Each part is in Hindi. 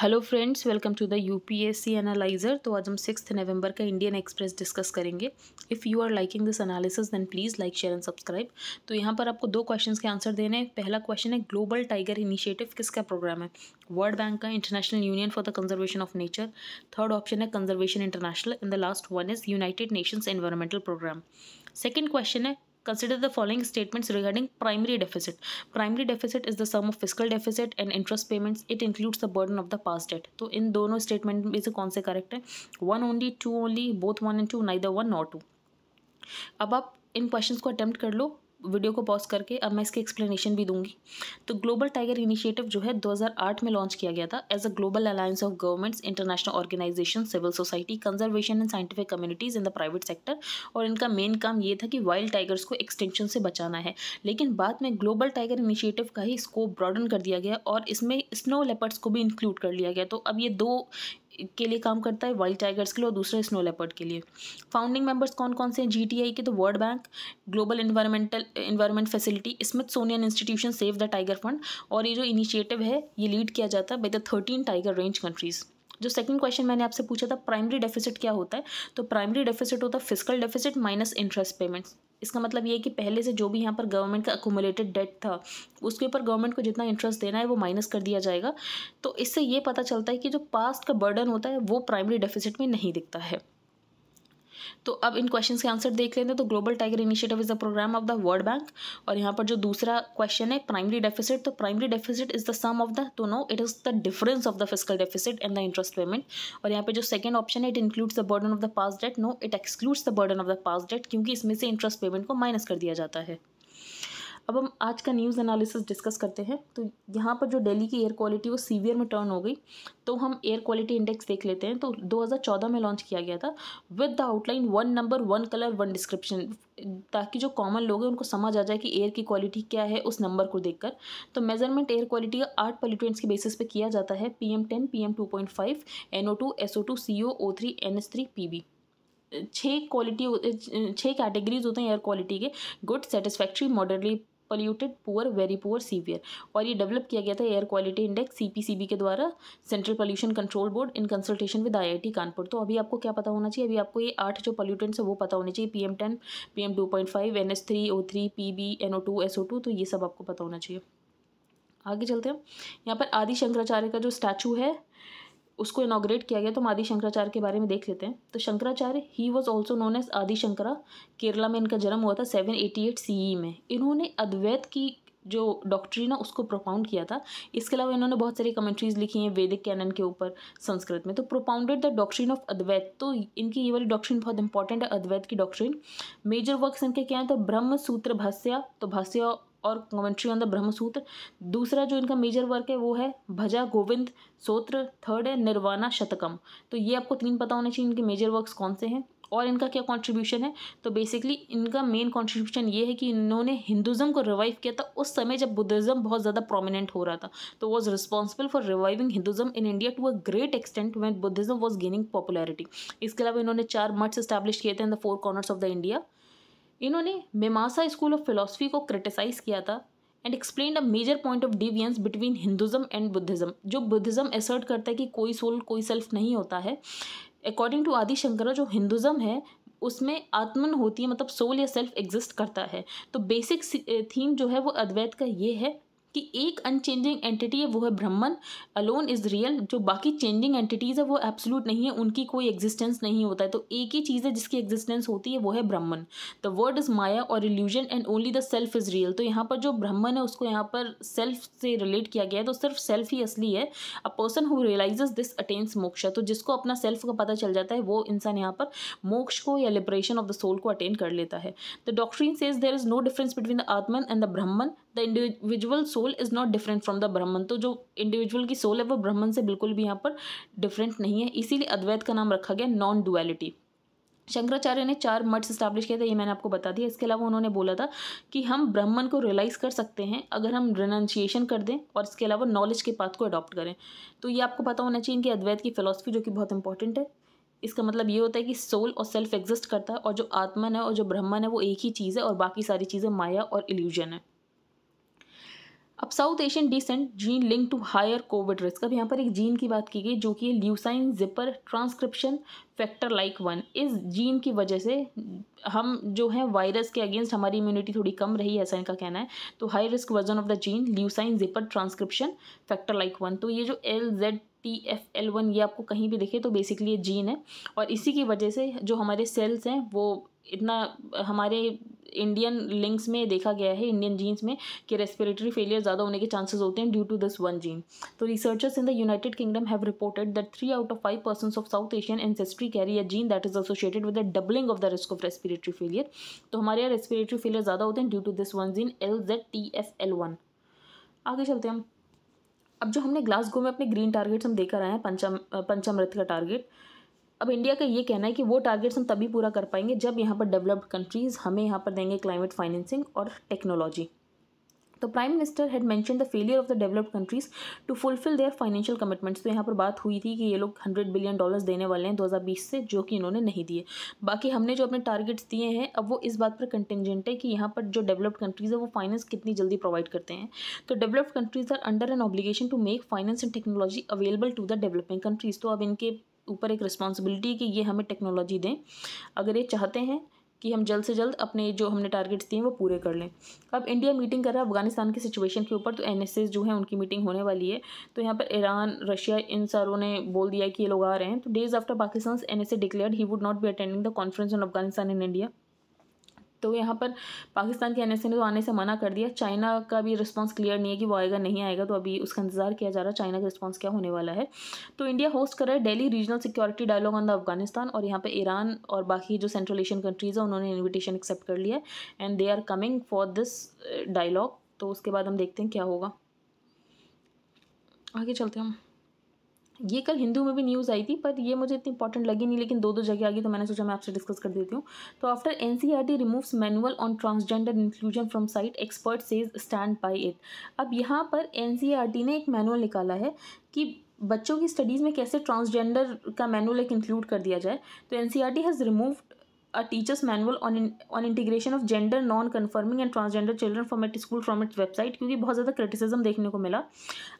Hello friends welcome to the UPSC analyser तो आज हम सिक्स नवंबर का इंडियन एक्सप्रेस डिस्कस करेंगे if you are liking this analysis then please like share and subscribe तो यहाँ पर आपको दो क्वेश्चंस के आंसर देने हैं पहला क्वेश्चन है ग्लोबल टाइगर इनिशिएटिव किसका प्रोग्राम है वर्ल्ड बैंक का international union for the conservation of nature third option है conservation international in the last one is united nations environmental programme second question है Consider the following statements regarding primary deficit. Primary deficit is the sum of fiscal deficit and interest payments. It includes the burden of the past debt. तो in dono statement is से कौन से correct hai One only, two only, both one and two, neither one nor two. ab आप in questions ko attempt kar lo video को पॉज करके अब मैं इसकी एक्सप्लेनेशन भी दूंगी तो ग्लोबल टाइगर इनिशिएटिव जो है 2008 में लॉन्च किया गया था as a global alliance of governments international organisation civil society conservation and scientific communities in the private sector और इनका मेन काम ये था कि वाइल्ड टाइगर्स को एक्सटेंशन से बचाना है लेकिन बाद में ग्लोबल टाइगर इनिशिएटिव का ही स्कोप ब्रॉडन कर दिया गया और इसमें स्नो लेपर्ड्स को भी इंक्लूड कर लिया गया तो अब ये दो के लिए काम करता है वाइल्ड टाइगर्स के लिए और दूसरे स्नो लेपर्ड के लिए फाउंडिंग मेंबर्स कौन कौन से हैं जीटीआई के तो world bank global environmental environment facility सोनियन institution save the tiger fund और ये जो इनिशिएटिव है ये लीड किया जाता है by the thirteen tiger range countries जो सेकंड क्वेश्चन मैंने आपसे पूछा था प्राइमरी डेफिसिट क्या होता है तो प्राइमरी डेफिसिट होता है physical deficit minus interest payments इसका मतलब ये कि पहले से जो भी यहाँ पर गवर्नमेंट का अकोमोलेटेड डेट था उसके ऊपर गवर्नमेंट को जितना इंटरेस्ट देना है वो माइनस कर दिया जाएगा तो इससे ये पता चलता है कि जो पास्ट का बर्डन होता है वो प्राइमरी डेफिसिट में नहीं दिखता है तो अब इन क्वेश्चन के आंसर देख लेते हैं तो global tiger initiative is the programme of the world bank और यहाँ पर जो दूसरा क्वेश्चन है प्राइमरी डेफिसिट तो primary deficit is the sum of the तो no it is the difference of the physical deficit and the interest payment और यहाँ पर जो सेकंड ऑप्शन है it includes the burden of the past debt no it excludes the burden of the past debt क्योंकि इसमें से इंटरेस्ट पेमेंट को माइनस कर दिया जाता है अब हम आज का न्यूज़ एनालिसिस डिस्कस करते हैं तो यहाँ पर जो दिल्ली की एयर क्वालिटी वो सीवियर में टर्न हो गई तो हम एयर क्वालिटी इंडेक्स देख लेते हैं तो 2014 में लॉन्च किया गया था with the outline one number one colour one description ताकि जो कॉमन लोग हैं उनको समझ आ जाए कि एयर की क्वालिटी क्या है उस नंबर को देखकर तो मेजरमेंट एयर क्वालिटी का आठ पॉलिटेंट्स के बेसिस पर किया जाता है P M ten P M two point five N O two S O two C O O three N S three P B छः क्वालिटी छः कैटेगरीज होते हैं एयर क्वालिटी के good satisfactory moderately polluted poor very poor severe और ये डेवलप किया गया था एयर क्वालिटी इंडेक्स सी के द्वारा central pollution control board in consultation with I Kanpur तो अभी आपको क्या पता होना चाहिए अभी आपको ये आठ जो पॉल्यूटेंट्स है वो पता होने चाहिए P M ten P M two point five N S three O three P B N O two S O two तो ये सब आपको पता होना चाहिए आगे चलते हैं यहाँ पर आदि शंकराचार्य का जो स्टैचू है उसको इनाग्रेट किया गया तो हम आदि शंकराचार्य के बारे में देख लेते हैं तो Shankaracharya he was also known as Adi Shankara Kerala में इनका जन्म हुआ था सेवन एटी एट सी में इन्होंने अद्वैत की जो डॉक्ट्रीन ना उसको प्रोपाउंड किया था इसके अलावा इन्होंने बहुत सारी कमेंट्रीज लिखी हैं वैदिक कैनन के ऊपर संस्कृत में तो propounded the doctrine of Advaita तो इनकी ये वाली डॉक्ट्रीन बहुत इंपॉर्टेंट है अद्वैत की डॉक्ट्रीन मेजर वर्क्स इनके क्या हैं तो ब्रह्म सूत्र भाष्य तो भाष्य और कमेंट्री ऑन द ब्रह्मसूत्र दूसरा जो इनका मेजर वर्क है वो है भजा गोविंद सोत्र थर्ड है निर्वाणा शतकम तो ये आपको तीन पता होने चाहिए इनके मेजर वर्क्स कौन से हैं और इनका क्या कंट्रीब्यूशन है तो बेसिकली इनका मेन कंट्रीब्यूशन ये है कि इन्होंने हिंदुज़म को रिवाइव किया था उस समय जब बुद्धिज़्म बहुत ज़्यादा प्रोमिनेंट हो रहा था तो was responsible for reviving Hinduism in India to a great extent when Buddhism was gaining popularity इसके अलावा इन्होंने चार मठ्स इस्टेब्लिश किए थे in the four corners of the India इन्होंने मेमासा स्कूल ऑफ फिलोसफी को क्रिटिसाइज़ किया था and explain a major point of deviance between Hinduism and Buddhism जो बुद्धिज़्म एसर्ट करता है कि कोई सोल कोई सेल्फ नहीं होता है अकॉर्डिंग टू आदि जो हिंदुज़म है उसमें आत्मन होती है मतलब सोल या सेल्फ एग्जिस्ट करता है तो बेसिक थीम जो है वो अद्वैत का ये है कि एक अनचेंजिंग एंटिटी है वो है ब्रह्मन अलोन इज रियल जो बाकी चेंजिंग एंटिटीज़ है वो एब्सोलूट नहीं है उनकी कोई एग्जिस्टेंस नहीं होता है तो एक ही चीज़ है जिसकी एग्जिस्टेंस होती है वो है Brahman the world is Maya और illusion and only the self is real तो यहाँ पर जो ब्रह्मन है उसको यहाँ पर सेल्फ से रिलेट किया गया है तो सिर्फ सेल्फ ही असली है a person who realise this attains moksha तो जिसको अपना सेल्फ का पता चल जाता है वो इंसान यहाँ पर मोक्ष को या लिबरेशन ऑफ द सोल को अटेंड कर लेता है the doctrine says there is no difference between the Atman and the Brahman the individual soul is not different from the Brahman तो जो इंडिविजुअल की सोल है वो ब्राह्मण से बिल्कुल भी यहाँ पर डिफरेंट नहीं है इसीलिए अद्वैत का नाम रखा गया नॉन डुअलिटी शंकराचार्य ने चार मठ स्टैब्लिश किए थे ये मैंने आपको बता दिया इसके अलावा उन्होंने बोला था कि हम ब्राह्मण को रियलाइज़ कर सकते हैं अगर हम रिनाउंसिएशन कर दें और इसके अलावा नॉलेज के पाथ को अडॉप्ट करें तो ये आपको पता होना चाहिए इनकी अद्वैत की फिलोसफी जो कि बहुत इंपॉर्टेंट है इसका मतलब ये होता है कि सोल और सेल्फ एग्जिस्ट करता है और जो आत्मन है और जो ब्रह्मन है वो एक ही चीज़ है और बाकी सारी चीज़ें माया और इल्यूजन है अब South Asian descent gene link to higher COVID risk अब यहाँ पर एक जीन की बात की गई जो कि leucine zipper transcription factor like one इस जीन की वजह से हम जो है वायरस के अगेंस्ट हमारी इम्यूनिटी थोड़ी कम रही है ऐसा इनका कहना है तो high risk version of the gene leucine zipper transcription factor like one तो ये जो L Z T F L one ये आपको कहीं भी दिखे तो बेसिकली ये जीन है और इसी की वजह से जो हमारे सेल्स हैं वो इतना हमारे इंडियन लिंक्स में देखा गया है इंडियन जीन्स में कि रेस्पिरेटरी फेलियर ज़्यादा होने के चांसेस होते हैं due to this one gene तो researchers in the United Kingdom have reported that three out of five person of South Asian ancestry carry a gene that is associated with the doubling of the risk of respiratory failure तो हमारे यहाँ रेस्पिरेटरी फेलियर ज़्यादा होते हैं due to this one gene L Z T F L one आगे चलते हैं हम अब जो हमने ग्लासगो में अपने ग्रीन टारगेट्स हम देकर आए हैं पंचम पंचामृत का टारगेट अब इंडिया का ये कहना है कि वो टारगेट्स हम तभी पूरा कर पाएंगे जब यहाँ पर डेवलप्ड कंट्रीज़ हमें यहाँ पर देंगे क्लाइमेट फाइनेंसिंग और टेक्नोलॉजी तो prime minister had mention the failure of the developed countries to fulfil their financial commitments तो यहाँ पर बात हुई थी कि ये लोग हंड्रेड बिलियन डॉलर्स देने वाले हैं 2020 से जो कि इन्होंने नहीं दिए बाकी हमने जो अपने टारगेट्स दिए हैं अब वो इस बात पर कंटेंजेंट है कि यहाँ पर जो डेवलप्ड कंट्रीज़ है वो फाइनेंस कितनी जल्दी प्रोवाइड करते हैं तो developed countries are under an obligation to make finance and technology available to the developing countries तो अब इनके ऊपर एक रिस्पॉन्सिबिलिटी कि ये हमें टेक्नोलॉजी दें अगर ये चाहते हैं कि हम जल्द से जल्द अपने जो हमने टारगेट्स दिए हैं वो पूरे कर लें अब इंडिया मीटिंग कर रहा है अफगानिस्तान की सिचुएशन के ऊपर तो एन जो है उनकी मीटिंग होने वाली है तो यहाँ पर ईरान रशिया इन सारों ने बोल दिया कि ये लोग आ रहे हैं तो days after Pakistan N S declare he would not be attending the conference on Afghanistan in India तो यहाँ पर पाकिस्तान के एन एस ने तो आने से मना कर दिया चाइना का भी रिस्पॉन्स क्लियर नहीं है कि वो आएगा नहीं आएगा तो अभी उसका इंतजार किया जा रहा है चाइना का रिस्पॉन्स क्या होने वाला है तो इंडिया होस्ट कर रहा है Delhi regional security dialogue on the Afghanistan और यहाँ पर ईरान और बाकी जो सेंट्रल एशियन कंट्रीज़ हैं उन्होंने इन्विटेशन एक्सेप्ट कर लिया and they are coming for this dialogue तो उसके बाद हम देखते हैं क्या होगा आगे चलते हैं हम ये कल हिंदू में भी न्यूज़ आई थी पर ये मुझे इतनी इंपॉर्टेंट लगी नहीं लेकिन दो दो जगह आ गई तो मैंने सोचा मैं आपसे डिस्कस कर देती हूँ तो after N C R T removes manual on transgender inclusion from site expert says stand by it अब यहाँ पर एन सी आर टी ने एक मैनुअल निकाला है कि बच्चों की स्टडीज़ में कैसे ट्रांसजेंडर का मैनुअल एक इंक्लूड कर दिया जाए तो N C R T has removed a teacher's manual on in, on integration of gender non conforming and transgender children from school school from its website क्योंकि बहुत ज़्यादा क्रिटिसिज्म देखने को मिला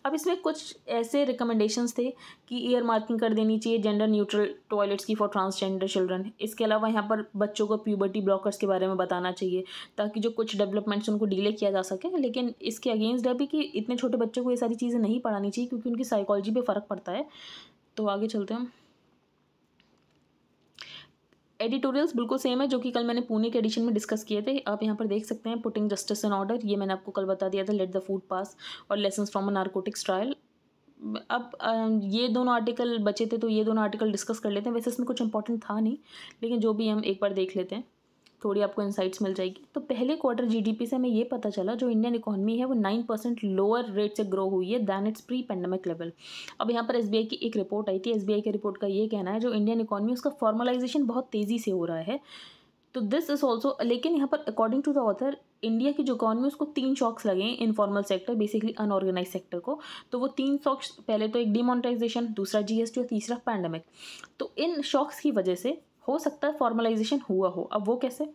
अब इसमें कुछ ऐसे रिकमेंडेशंस थे कि ईयर मार्किंग कर देनी चाहिए जेंडर न्यूट्रल टॉयलेट्स की फॉर ट्रांसजेंडर चिल्ड्रन इसके अलावा यहाँ पर बच्चों को प्यूबर्टी ब्लॉकर्स के बारे में बताना चाहिए ताकि जो कुछ डेवलपमेंट्स उनको डिले किया जा सके लेकिन इसके अगेंस्ट है भी कि इतने छोटे बच्चों को ये सारी चीज़ें नहीं पढ़ानी चाहिए क्योंकि उनकी साइकोलॉजी पर फ़र्क पड़ता है तो आगे चलते हैं एडिटोरियल्स बिल्कुल सेम है जो कि कल मैंने पुणे के एडिशन में डिस्कस किए थे आप यहाँ पर देख सकते हैं पुटिंग जस्टिस इन ऑर्डर ये मैंने आपको कल बता दिया था लेट द फूड पास और lesson from a narcotics trial अब ये दोनों आर्टिकल बचे थे तो ये दोनों आर्टिकल डिस्कस कर लेते हैं वैसे इसमें कुछ इंपॉर्टेंट था नहीं लेकिन जो भी हम एक बार देख लेते हैं थोड़ी आपको इनसाइट्स मिल जाएगी तो पहले क्वार्टर जीडीपी से हमें ये पता चला जो इंडियन इकोनॉमी है वो नाइन परसेंट लोअर रेट से ग्रो हुई है than its pre pandemic level अब यहाँ पर एस की एक रिपोर्ट आई थी एस की रिपोर्ट का ये कहना है जो इंडियन इकोनॉमी उसका फॉर्मलाइजेशन बहुत तेज़ी से हो रहा है तो दिस इज़ ऑल्सो लेकिन यहाँ पर according to the author India की जो इकॉनमी उसको तीन शॉक्स लगे हैं informal sector basically unorganise sector को तो वो तीन शॉक्स पहले तो एक डिमोनिटाइजेशन दूसरा जीएसटी और तीसरा पैंडमिक तो इन शॉक्स की वजह से हो सकता है फॉर्मलाइजेशन हुआ हो अब वो कैसे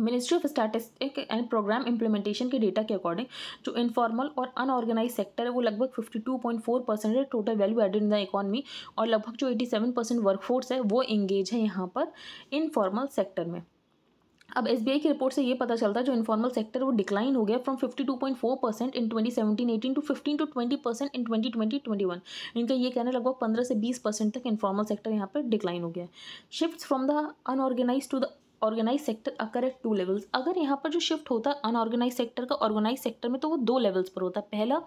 ministry of statistic and programme implementation के डेटा के अकॉर्डिंग जो इनफॉर्मल और अनऑर्गेनाइज सेक्टर है वो लगभग 52.4 परसेंट है total value added in the economy और लगभग जो 87 परसेंट वर्कफोर्स है वो इंगेज है यहाँ पर इनफॉर्मल सेक्टर में अब एस की रिपोर्ट से ये पता चलता है जो इन्फॉर्मल सेक्टर वो डिक्लाइन हो गया from fifty two four percent in twenty seventeen eighteen to fifteen to twenty percent in twenty twenty twenty one इनका ये कहना लगभग पंद्रह से बीस परसेंट तक इन्फॉर्मल सेक्टर यहाँ पर डिक्लाइन हो गया shift from the unorganise to the organise sector occur at two levels अगर यहाँ पर जो शिफ्ट होता है अनऑर्गेनाइज सेक्टर का ऑर्गेनाइज सेक्टर में तो वो दो लेवल्स पर होता है पहला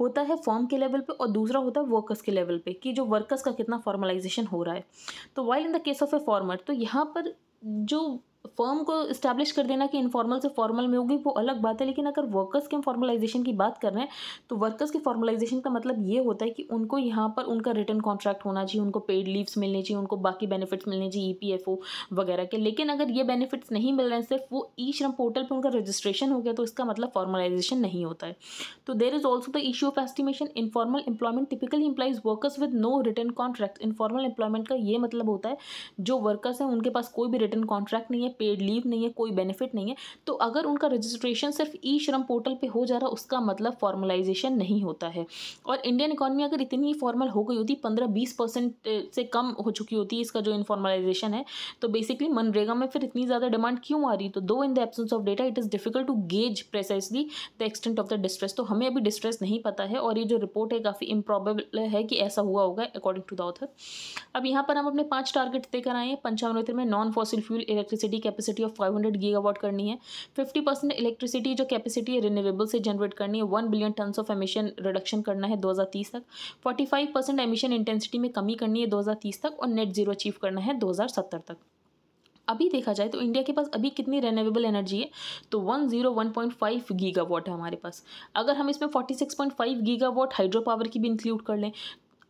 होता है फॉर्म के लेवल पे और दूसरा होता है वर्कर्स के लेवल पे कि जो वर्कर्स का कितना फॉर्मलाइजेशन हो रहा है तो while in the case of a former तो यहाँ पर जो फर्म को इस्टेब्लिश कर देना कि इनफॉर्मल से फॉर्मल में होगी वो अलग बात है लेकिन अगर वर्कर्स के हम फॉर्मलाइजेशन की बात कर रहे हैं तो वर्कर्स के फॉर्मलाइजेशन का मतलब ये होता है कि उनको यहाँ पर उनका रिटर्न कॉन्ट्रैक्ट होना चाहिए उनको पेड लीव्स मिलने चाहिए उनको बाकी बेनिफिट्स मिलने चाहिए ई पी एफ ओ वगैरह के लेकिन अगर ये बेनिफिट्स नहीं मिल रहे हैं सिर्फ वो ई श्रम पोर्टल पर उनका रजिस्ट्रेशन हो गया तो इसका मतलब फॉर्मलाइजेशन नहीं होता है तो there is also the issue of estimation informal employment typically implies workers with no return contract informal employment का ये मतलब होता है जो वर्कर्स हैं उनके पास कोई भी रिटर्न कॉन्ट्रैक्ट नहीं है पेड लीव नहीं है कोई बेनिफिट नहीं है तो अगर उनका रजिस्ट्रेशन सिर्फ ई श्रम पोर्टल पर हो जा रहा उसका मतलब फॉर्मलाइजेशन नहीं होता है और इंडियन इकोनॉमी अगर इतनी फॉर्मल हो गई होती पंद्रह बीस परसेंट से कम हो चुकी होती इसका जो इनफॉर्मलाइजेशन है तो बेसिकली मनरेगा में फिर इतनी ज़्यादा डिमांड क्यों आ रही तो though in the absence of data it is difficult to gauge precisely the extent of the distress तो हमें अभी डिस्ट्रेस नहीं पता है और ये जो रिपोर्ट है काफ़ी इम्प्रॉबेबल है कि ऐसा हुआ होगा अकॉर्डिंग टू द ऑथर अब यहाँ पर हम अपने पाँच टारगेट तय कराएं पंचानवे में non fossil fuel electricity electricity capacity of five hundred gigawatt करनी है फिफ्टी परसेंट इलेक्ट्रिसिटी जो कैपेसिटी है रिन्यूएबल से जनरेट करनी है one billion ton of emission reduction करना है दो हज़ार तीस तक forty five percent emission intensity में कमी करनी है दो हज़ार तीस तक और नेट जीरो अचीव करना है दो हज़ार सत्तर तक अभी देखा जाए तो इंडिया के पास अभी कितनी रेन्यूएबल एनर्जी है तो one zero one point five gigawatt है हमारे पास अगर हम इसमें forty six point five gigawatt hydro power की भी इंक्लूड कर लें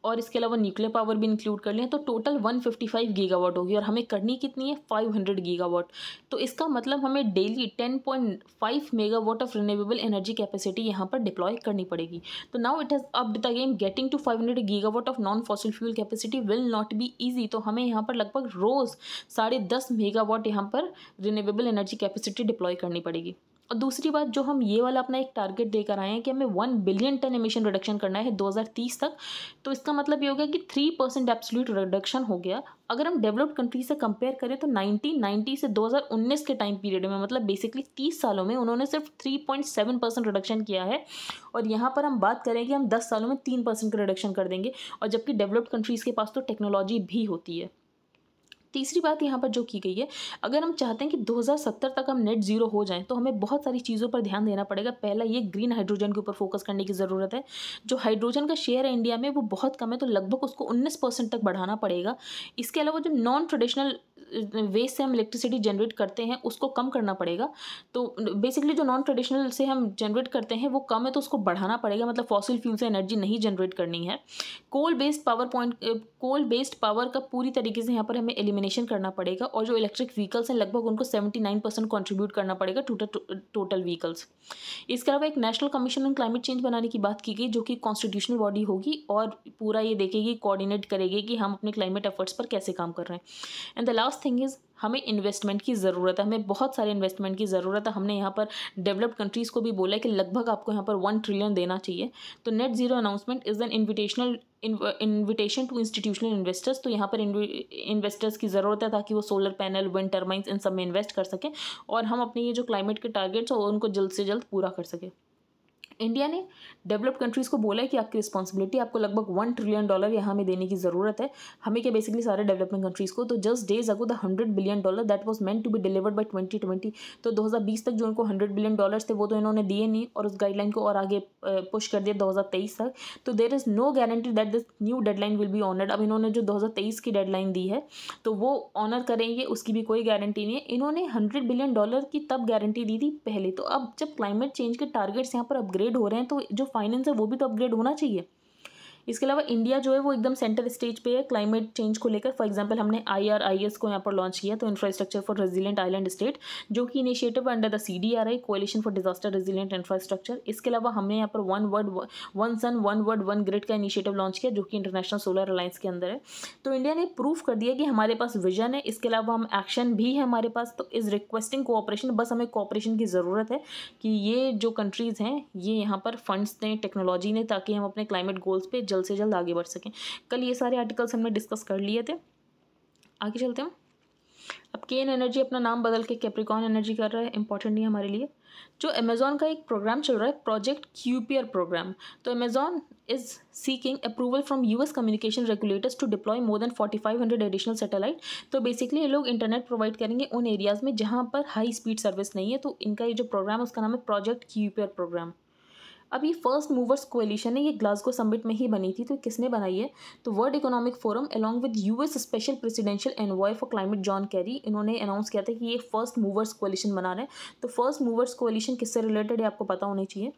और इसके अलावा न्यूक्लियर पावर भी इंक्लूड कर लें तो टोटल 155 गीगावाट होगी और हमें करनी कितनी है 500 गीगावाट तो इसका मतलब हमें daily 10.5 megawatt of renewable energy capacity यहाँ पर डिप्लॉय करनी पड़ेगी तो now it has up the game getting to 500 gigawatt of non fossil fuel capacity will not be easy तो हमें यहाँ पर लगभग रोज़ साढ़े मेगावाट यहाँ पर रिन्यूएबल एनर्जी कैपेसिटी डिप्लॉय करनी पड़ेगी और दूसरी बात जो हम ये वाला अपना एक टारगेट देकर आए हैं कि हमें one billion ton emission reduction करना है 2030 तक तो इसका मतलब ये हो गया कि थ्री परसेंट एब्सोल्यूट रिडक्शन हो गया अगर हम डेवलप्ड कंट्री से कंपेयर करें तो 1990 से 2019 के टाइम पीरियड में मतलब बेसिकली 30 सालों में उन्होंने सिर्फ 3.7 परसेंट रिडक्शन किया है और यहाँ पर हम बात करें कि हम 10 सालों में 3 परसेंट का रिडक्शन कर देंगे और जबकि डेवलप्ड कंट्रीज़ के पास तो टेक्नोलॉजी भी होती है तीसरी बात यहाँ पर जो की गई है अगर हम चाहते हैं कि 2070 तक हम नेट जीरो हो जाएं तो हमें बहुत सारी चीज़ों पर ध्यान देना पड़ेगा पहला ये ग्रीन हाइड्रोजन के ऊपर फोकस करने की ज़रूरत है जो हाइड्रोजन का शेयर है इंडिया में वो बहुत कम है तो लगभग उसको उन्नीस परसेंट तक बढ़ाना पड़ेगा इसके अलावा जो नॉन ट्रेडिशनल वेस्ट से हम इलेक्ट्रिसिटी जनरेट करते हैं उसको कम करना पड़ेगा तो बेसिकली जो नॉन ट्रेडिशनल से हम जनरेट करते हैं वो कम है तो उसको बढ़ाना पड़ेगा मतलब फॉसिल फ्यूल से एनर्जी नहीं जनरेट करनी है coal based power point coal based power का पूरी तरीके से यहाँ पर हमें एलिमिनेशन करना पड़ेगा और जो इलेक्ट्रिक व्हीकल्स हैं लगभग उनको सेवेंटी नाइन परसेंट कॉन्ट्रीब्यूट करना पड़ेगा टोटल टोटल व्हीकल्स इसके अलावा एक national commission on climate change बनाने की बात की गई जो कि कॉन्स्टिट्यूशनल बॉडी होगी और पूरा ये देखेगी कोऑर्डिनेट करेगी कि हम अपने क्लाइमेट एफर्ट्स पर कैसे काम कर रहे हैं and the last thing is हमें इन्वेस्टमेंट की ज़रूरत है हमें बहुत सारे इन्वेस्टमेंट की ज़रूरत है हमने यहाँ पर डेवलप्ड कंट्रीज़ को भी बोला है कि लगभग आपको यहाँ पर वन ट्रिलियन देना चाहिए तो net zero announcement is an invitational invitation to institutional investors तो यहाँ पर इन्वेस्टर्स की ज़रूरत है ताकि वो सोलर पैनल विंड टर्माइंस इन सब में इन्वेस्ट कर सकें और हम अपने ये जो क्लाइमेट के टारगेट्स हैं उनको जल्द से जल्द पूरा कर सकें इंडिया ने डेवलप्ड कंट्रीज़ को बोला है कि आपकी रिस्पॉन्सिबिलिटी आपको लगभग वन ट्रिलियन डॉलर यहाँ में देने की ज़रूरत है हमें क्या बेसिकली सारे डेवलपिंग कंट्रीज़ को तो just days ago the hundred billion dollar that was meant to be delivered by twenty twenty तो दो हज़ार बीस तक जो इनको हंड्रेड बिलियन डॉलर्स थे वो तो इन्होंने दिए नहीं और उस गाइडलाइन को और आगे पुश कर दिया दो हज़ार तेईस तक तो there is no guarantee that this new deadline will be honoured अब इन्होंने जो दो हज़ार तेईस की डेडलाइन दी है तो वो ऑनर करेंगे उसकी भी कोई गारंटी नहीं है इन्होंने हंड्रेड बिलियन डॉलर की तब गारंटी दी थी पहले तो अब जब क्लाइमेट चेंज के टारगेट्स यहाँ पर अपग्रेड अपग्रेड हो रहे हैं तो जो फाइनेंस है वो भी तो अपग्रेड होना चाहिए इसके अलावा इंडिया जो है वो एकदम सेंटर स्टेज पे है क्लाइमेट चेंज को लेकर फॉर एग्जांपल हमने आईआरआईएस को यहाँ पर लॉन्च किया तो infrastructure for resilient island state जो कि initiative under the C D R I for disaster resilient infrastructure इसके अलावा हमने यहाँ पर one world one sun one world one grid का इनिशिएटिव लॉन्च किया जो कि इंटरनेशनल सोलर अलायंस के अंदर है तो इंडिया ने प्रूव कर दिया कि हमारे पास विजन है इसके अलावा हम एक्शन भी है हमारे पास तो इज़ रिक्वेस्टिंग कोऑपरेशन बस हमें कोऑपरेशन की ज़रूरत है कि ये जो कंट्रीज़ हैं ये यहाँ पर फंड्स दें टेक्नोलॉजी ने ताकि हम अपने क्लाइमेट गोल्स पर जल्द से जल्द आगे बढ़ सकें कल ये सारे आर्टिकल्स हमने डिस्कस कर लिए थे आगे चलते हैं अब केन एनर्जी अपना नाम बदल के कैप्रिकॉन एनर्जी कर रहा है इंपॉर्टेंट नहीं हमारे लिए जो अमेजोन का एक प्रोग्राम चल रहा है प्रोजेक्ट क्यूपीआर प्रोग्राम तो Amazon is seeking approval from US communication regulators to deploy more than 4500 additional satellite तो बेसिकली ये लोग इंटरनेट प्रोवाइड करेंगे उन एरियाज़ में जहाँ पर हाई स्पीड सर्विस नहीं है तो इनका ये जो प्रोग्राम है उसका नाम है प्रोजेक्ट क्यूपीआर प्रोग्राम अब ये फर्स्ट मूवर्स कोएलिशन है ये ग्लासगो समिट में ही बनी थी तो किसने बनाई है तो World Economic Forum along with US special presidential envoy for climate John Kerry इन्होंने अनाउंस किया था कि ये फर्स्ट मूवर्स कोएलिशन बना रहे हैं तो फर्स्ट मूवर्स कोएलिशन किससे रिलेटेड है आपको पता होना चाहिए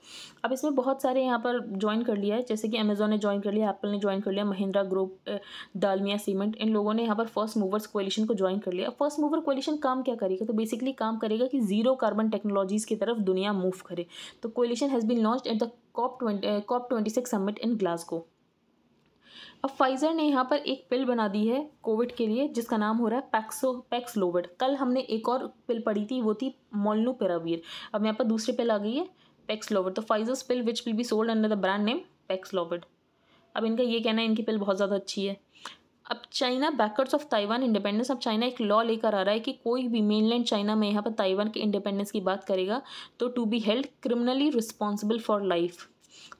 अब इसमें बहुत सारे यहाँ पर ज्वाइन कर लिया है जैसे कि अमेजोन ने ज्वाइन कर लिया एप्पल ने ज्वाइन कर लिया महिंद्रा ग्रुप डालमिया सीमेंट इन लोगों ने यहाँ पर फर्स्ट मूवर्स कोएलिशन को ज्वाइन कर लिया फर्स्ट मूवर कोएलिशन काम क्या करेगा तो बेसिकली काम करेगा कि जीरो कार्बन टेक्नोलॉजीज़ की तरफ दुनिया मूव करे तो coalition has been launch and the COP twenty COP twenty six summit in Glasgow अब फाइजर ने यहाँ पर एक पिल बना दी है कोविड के लिए जिसका नाम हो रहा है पैक्सो पैक्सलोविड कल हमने एक और पिल पढ़ी थी वो थी मोलनू पेरावीर अब यहाँ पर दूसरी पिल आ गई है पैक्सलोविड तो Pfizer's pill which will be sold under the brand name Paxlovid अब इनका ये कहना है इनकी पिल बहुत ज़्यादा अच्छी है अब China backers of Taiwan independence अब चाइना एक लॉ लेकर आ रहा है कि कोई भी मेनलैंड चाइना में यहाँ पर ताइवान के इंडिपेंडेंस की बात करेगा तो to be held criminally responsible for life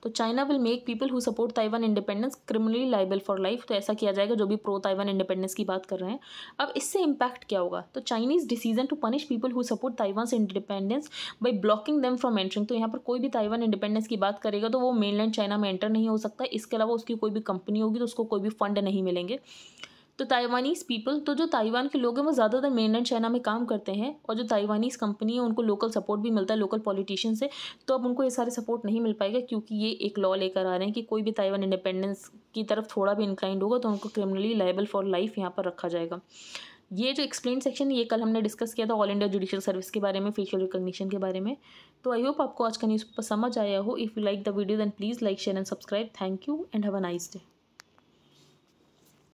तो China will make people who support Taiwan independence criminally liable for life तो ऐसा किया जाएगा जो भी प्रो ताइवान इंडिपेंडेंस की बात कर रहे हैं अब इससे इम्पैक्ट क्या होगा तो Chinese decision to punish people who support Taiwan independence by blocking them from entering तो यहाँ पर कोई भी ताइवान इंडिपेंडेंस की बात करेगा तो वो मेनलैंड चाइना में एंटर नहीं हो सकता इसके अलावा उसकी कोई भी कंपनी होगी तो उसको कोई भी फंड नहीं मिलेंगे तो ताइवानीज़ पीपल तो जो ताइवान के लोग हैं वो ज़्यादातर मेनलैंड चाइना में काम करते हैं और जो ताइवानीज़ कंपनी है उनको लोकल सपोर्ट भी मिलता है लोकल पॉलिटिशियन से तो अब उनको ये सारे सपोर्ट नहीं मिल पाएगा क्योंकि ये एक लॉ लेकर आ रहे हैं कि कोई भी ताइवान इंडिपेंडेंस की तरफ थोड़ा भी इंक्लाइंड होगा तो उनको क्रिमिनली लाइबल फॉर लाइफ यहाँ पर रखा जाएगा ये जो एक्सप्लेन सेक्शन ये कल हमने डिस्कस किया था ऑल इंडिया जुडिशियल सर्विस के बारे में फेशियल रिकॉग्निशन के बारे में तो आई होप आपको आज का न्यूज़ पर समझ आया हो if you like the video then please like share and subscribe thank you and have a nice day